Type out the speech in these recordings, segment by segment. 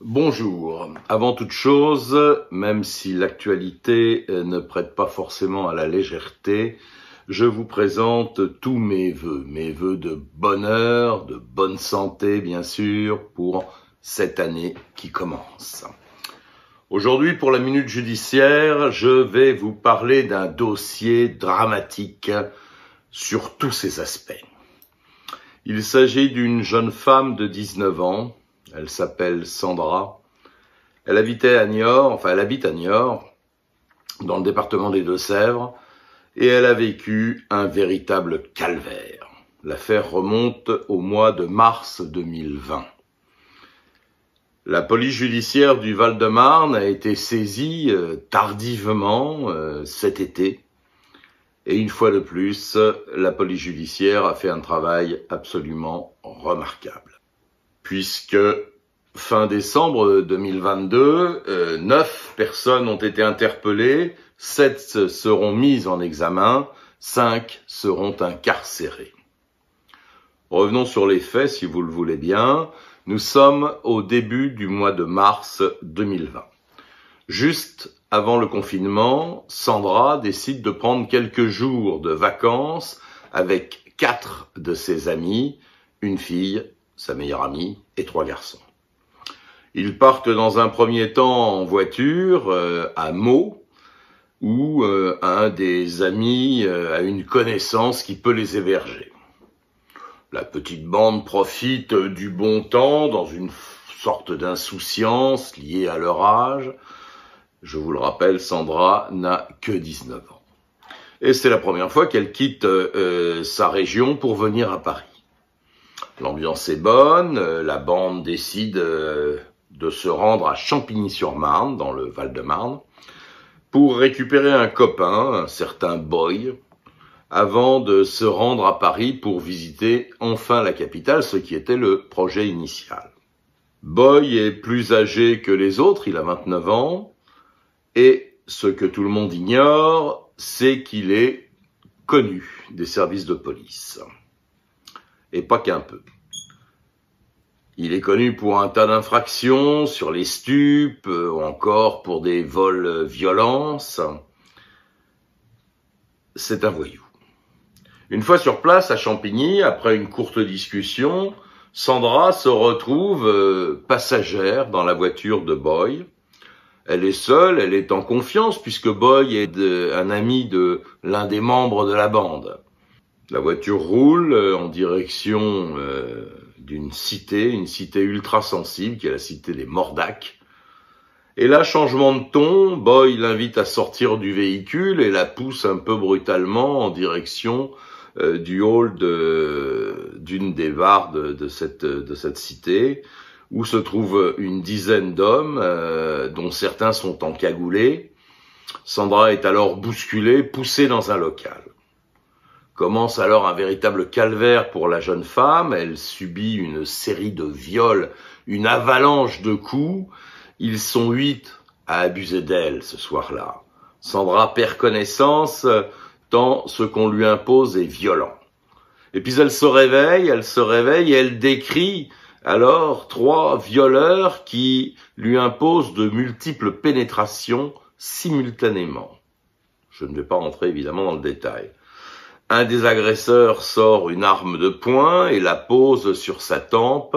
Bonjour. Avant toute chose, même si l'actualité euh, ne prête pas forcément à la légèreté, je vous présente tous mes voeux, mes voeux de bonheur, de bonne santé bien sûr, pour cette année qui commence. Aujourd'hui, pour la minute judiciaire, je vais vous parler d'un dossier dramatique sur tous ses aspects. Il s'agit d'une jeune femme de 19 ans. Elle s'appelle Sandra. Elle habitait à Niort, enfin, elle habite à Niort, dans le département des Deux-Sèvres, et elle a vécu un véritable calvaire. L'affaire remonte au mois de mars 2020. La police judiciaire du Val-de-Marne a été saisie euh, tardivement euh, cet été. Et une fois de plus, la police judiciaire a fait un travail absolument remarquable. Puisque fin décembre 2022, euh, neuf personnes ont été interpellées, sept seront mises en examen, cinq seront incarcérées. Revenons sur les faits si vous le voulez bien. Nous sommes au début du mois de mars 2020. Juste avant le confinement, Sandra décide de prendre quelques jours de vacances avec quatre de ses amis, une fille, sa meilleure amie et trois garçons. Ils partent dans un premier temps en voiture euh, à Meaux, où euh, un des amis euh, a une connaissance qui peut les héberger. La petite bande profite du bon temps dans une sorte d'insouciance liée à leur âge. Je vous le rappelle, Sandra n'a que 19 ans. Et c'est la première fois qu'elle quitte euh, euh, sa région pour venir à Paris. L'ambiance est bonne, euh, la bande décide de se rendre à Champigny-sur-Marne, dans le Val-de-Marne, pour récupérer un copain, un certain Boy, avant de se rendre à Paris pour visiter enfin la capitale, ce qui était le projet initial. Boy est plus âgé que les autres, il a 29 ans, et ce que tout le monde ignore, c'est qu'il est connu des services de police. Et pas qu'un peu. Il est connu pour un tas d'infractions sur les stupes ou encore pour des vols violences. C'est un voyou. Une fois sur place à Champigny, après une courte discussion, Sandra se retrouve euh, passagère dans la voiture de Boy. Elle est seule, elle est en confiance puisque Boy est un ami de l'un des membres de la bande. La voiture roule euh, en direction euh, d'une cité, une cité ultra sensible qui est la cité des Mordacs. Et là, changement de ton, Boy l'invite à sortir du véhicule et la pousse un peu brutalement en direction euh, du hall de, d'une des vares de, cette, de cette cité, où se trouvent une dizaine d'hommes, euh, dont certains sont encagoulés. Sandra est alors bousculée, poussée dans un local. Commence alors un véritable calvaire pour la jeune femme, elle subit une série de viols, une avalanche de coups. Ils sont huit à abuser d'elle ce soir-là. Sandra perd connaissance, tant ce qu'on lui impose est violent. Et puis elle se réveille, elle se réveille et elle décrit alors trois violeurs qui lui imposent de multiples pénétrations simultanément. Je ne vais pas entrer évidemment dans le détail. Un des agresseurs sort une arme de poing et la pose sur sa tempe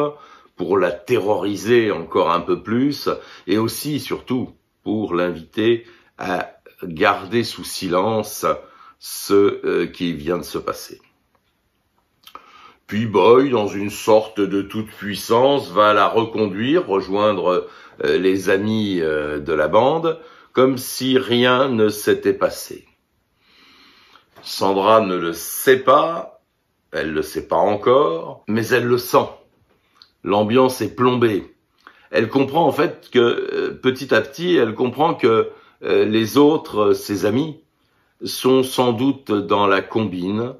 pour la terroriser encore un peu plus et aussi surtout pour l'inviter à garder sous silence ce euh, qui vient de se passer. Puis Boy, dans une sorte de toute-puissance, va la reconduire, rejoindre euh, les amis euh, de la bande, comme si rien ne s'était passé. Sandra ne le sait pas, elle le sait pas encore, mais elle le sent. L'ambiance est plombée. Elle comprend en fait que petit à petit, elle comprend que les autres, ses amis, sont sans doute dans la combine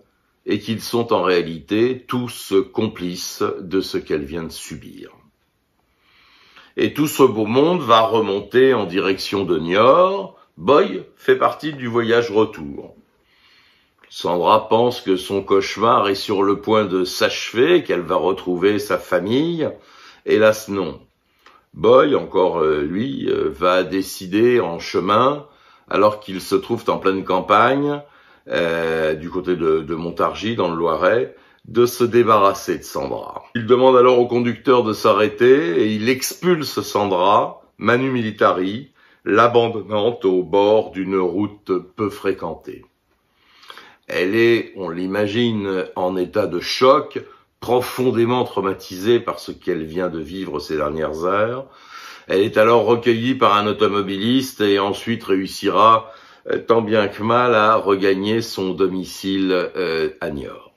et qu'ils sont en réalité tous complices de ce qu'elle vient de subir. Et tout ce beau monde va remonter en direction de Niort. Boy fait partie du voyage retour. Sandra pense que son cauchemar est sur le point de s'achever, qu'elle va retrouver sa famille. Hélas non. Boy, encore euh, lui, euh, va décider en chemin alors qu'ils se trouvent en pleine campagne, euh, du côté de, de, Montargis, dans le Loiret, de se débarrasser de Sandra. Il demande alors au conducteur de s'arrêter et il expulse Sandra, manu militari, l'abandonnant au bord d'une route peu fréquentée. Elle est, on l'imagine, en état de choc, profondément traumatisée par ce qu'elle vient de vivre ces dernières heures, elle est alors recueillie par un automobiliste et ensuite réussira euh, tant bien que mal à regagner son domicile euh, à Niort.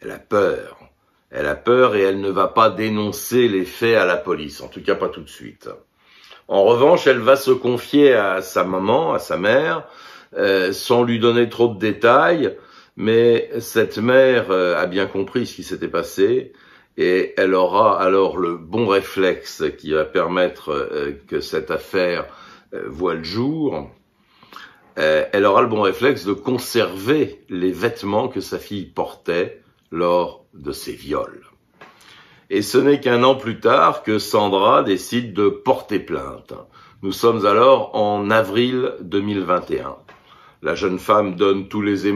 Elle a peur. Elle a peur et elle ne va pas dénoncer les faits à la police, en tout cas pas tout de suite. En revanche, elle va se confier à sa maman, à sa mère, euh, sans lui donner trop de détails, mais cette mère a bien compris ce qui s'était passé, et elle aura alors le bon réflexe qui va permettre euh, que cette affaire euh, voie le jour. Euh, elle aura le bon réflexe de conserver les vêtements que sa fille portait lors de ses viols. Et ce n'est qu'un an plus tard que Sandra décide de porter plainte. Nous sommes alors en avril 2021. La jeune femme donne tous les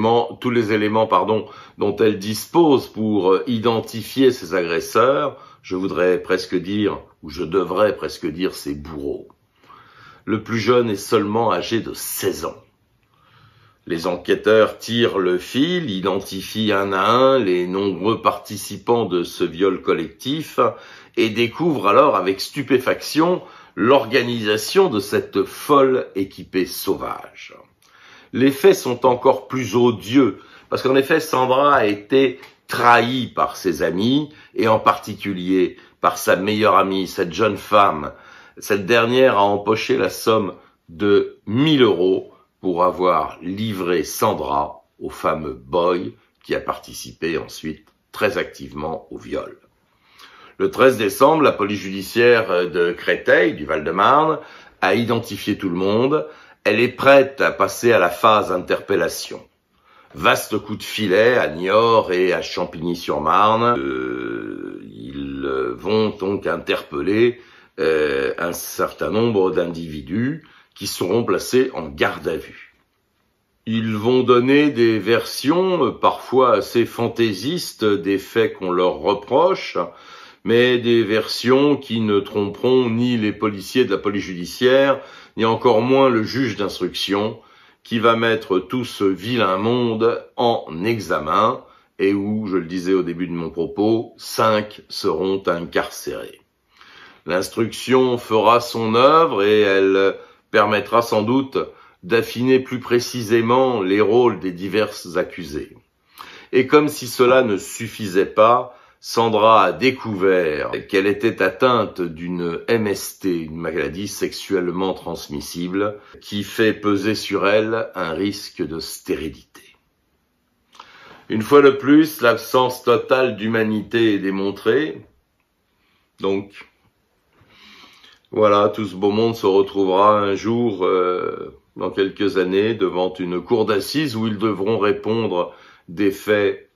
éléments, pardon, dont elle dispose pour euh, identifier ses agresseurs, je voudrais presque dire, ou je devrais presque dire ses bourreaux. Le plus jeune est seulement âgé de 16 ans. Les enquêteurs tirent le fil, identifient un à un les nombreux participants de ce viol collectif et découvrent alors avec stupéfaction l'organisation de cette folle équipée sauvage les faits sont encore plus odieux, parce qu'en effet, Sandra a été trahie par ses amis, et en particulier par sa meilleure amie, cette jeune femme. Cette dernière a empoché la somme de 1000 euros pour avoir livré Sandra au fameux boy qui a participé ensuite très activement au viol. Le 13 décembre, la police judiciaire de Créteil, du Val-de-Marne, a identifié tout le monde, elle est prête à passer à la phase interpellation. Vaste coup de filet à Niort et à Champigny-sur-Marne. Euh, ils vont donc interpeller euh, un certain nombre d'individus qui seront placés en garde à vue. Ils vont donner des versions euh, parfois assez fantaisistes des faits qu'on leur reproche, mais des versions qui ne tromperont ni les policiers de la police judiciaire, ni encore moins le juge d'instruction, qui va mettre tout ce vilain monde en examen, et où, je le disais au début de mon propos, cinq seront incarcérés. L'instruction fera son œuvre et elle permettra sans doute d'affiner plus précisément les rôles des diverses accusés. Et comme si cela ne suffisait pas, Sandra a découvert qu'elle était atteinte d'une MST, une maladie sexuellement transmissible, qui fait peser sur elle un risque de stérilité. Une fois de plus, l'absence totale d'humanité est démontrée. Donc, voilà, tout ce beau monde se retrouvera un jour, euh, dans quelques années, devant une cour d'assises où ils devront répondre des faits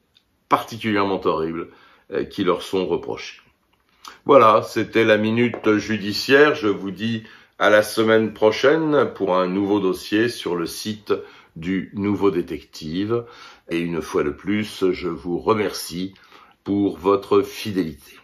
particulièrement horribles euh, qui leur sont reprochés. Voilà, c'était la minute judiciaire. Je vous dis à la semaine prochaine pour un nouveau dossier sur le site du nouveau détective. Et une fois de plus, je vous remercie pour votre fidélité.